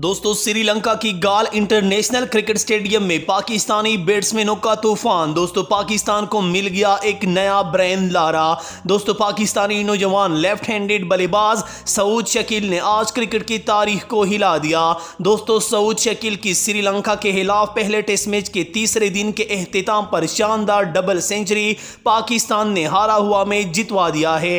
दोस्तों श्रीलंका की गाल इंटरनेशनल क्रिकेट स्टेडियम में पाकिस्तानी बैट्समैनों का तूफान दोस्तों पाकिस्तान को मिल गया एक नया ब्रेन लारा दोस्तों पाकिस्तानी नौजवान लेफ्ट हैंडेड बल्लेबाज सऊद शकील ने आज क्रिकेट की तारीख को हिला दिया दोस्तों सऊद शकील की श्रीलंका के खिलाफ पहले टेस्ट मैच के तीसरे दिन के अहतमाम पर शानदार डबल सेंचुरी पाकिस्तान ने हारा हुआ मैच जितवा दिया है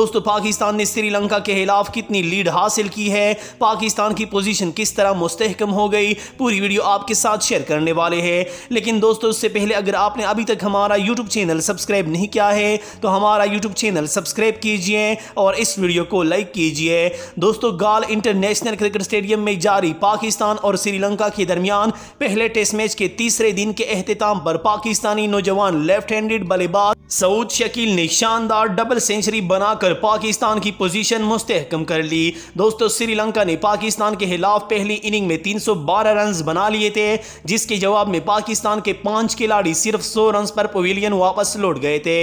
दोस्तों पाकिस्तान ने श्रीलंका के खिलाफ कितनी लीड हासिल की है पाकिस्तान की पोजीशन किस तरह मुस्तकम हो गई पूरी वीडियो आपके साथ शेयर करने वाले हैं लेकिन दोस्तों उससे पहले अगर आपने अभी तक हमारा यूट्यूब चैनल सब्सक्राइब नहीं किया है तो हमारा यूट्यूब चैनल सब्सक्राइब कीजिए और इस वीडियो को लाइक कीजिए दोस्तों गाल इंटरनेशनल क्रिकेट स्टेडियम में जारी पाकिस्तान और श्रीलंका के दरमियान पहले टेस्ट मैच के तीसरे दिन के अहतमाम पर पाकिस्तानी नौजवान लेफ्ट हैंडेड बल्लेबाज सऊद शकील ने शानदार डबल सेंचुरी बनाकर पाकिस्तान की पोजीशन मुस्तहकम कर ली दोस्तों श्रीलंका ने पाकिस्तान के खिलाफ पहली इनिंग में 312 रन बना लिए थे जिसके जवाब में पाकिस्तान के पांच खिलाड़ी सिर्फ 100 रन पर पवेलियन वापस लौट गए थे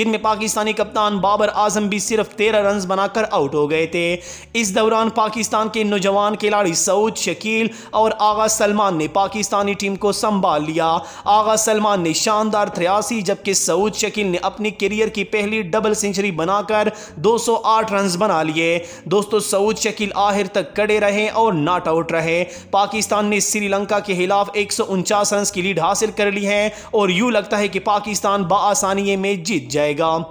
जिनमें पाकिस्तानी कप्तान बाबर आजम भी सिर्फ 13 रन बनाकर आउट हो गए थे इस दौरान पाकिस्तान के नौजवान खिलाड़ी सऊद शकील और आगा सलमान ने पाकिस्तानी टीम को संभाल लिया आगा सलमान ने शानदार तिरासी जबकि सऊद शकील ने अपनी करियर की पहली डबल सेंचुरी बनाकर 208 रन्स बना लिए दोस्तों सऊद शकील आखिर तक कड़े रहे और नॉट आउट आउट रहे पाकिस्तान ने श्रीलंका के खिलाफ एक रन की लीड हासिल कर ली है और यूं लगता है कि पाकिस्तान बआसानी में जीत जाएगा